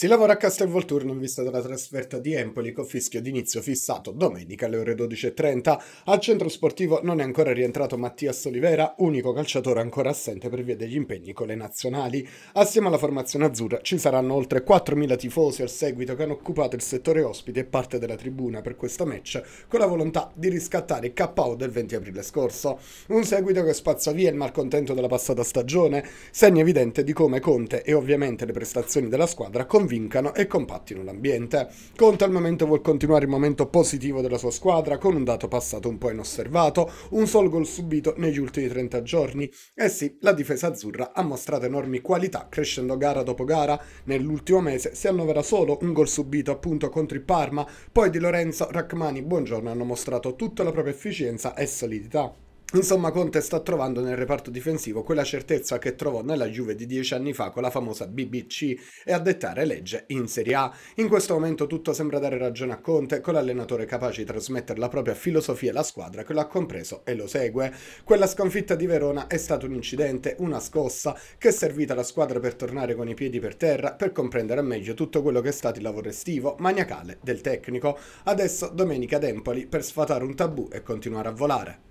Si lavora a Castelvolturno in vista della trasferta di Empoli con fischio d'inizio fissato domenica alle ore 12.30. Al centro sportivo non è ancora rientrato Mattias Olivera, unico calciatore ancora assente per via degli impegni con le nazionali. Assieme alla formazione azzurra ci saranno oltre 4.000 tifosi al seguito che hanno occupato il settore ospite e parte della tribuna per questa match con la volontà di riscattare il KO del 20 aprile scorso. Un seguito che spazza via il malcontento della passata stagione, segno evidente di come Conte e ovviamente le prestazioni della squadra con convincano e compattino l'ambiente. Conte al momento vuol continuare il momento positivo della sua squadra con un dato passato un po' inosservato, un sol gol subito negli ultimi 30 giorni. Eh sì, la difesa azzurra ha mostrato enormi qualità crescendo gara dopo gara. Nell'ultimo mese si annovera solo un gol subito appunto contro il Parma, poi Di Lorenzo, Rachmani, Buongiorno hanno mostrato tutta la propria efficienza e solidità. Insomma, Conte sta trovando nel reparto difensivo quella certezza che trovò nella Juve di dieci anni fa con la famosa BBC e a dettare legge in Serie A. In questo momento tutto sembra dare ragione a Conte, con l'allenatore capace di trasmettere la propria filosofia alla squadra che lo ha compreso e lo segue. Quella sconfitta di Verona è stato un incidente, una scossa, che è servita alla squadra per tornare con i piedi per terra, per comprendere meglio tutto quello che è stato il lavoro estivo, maniacale, del tecnico. Adesso domenica ad Empoli per sfatare un tabù e continuare a volare.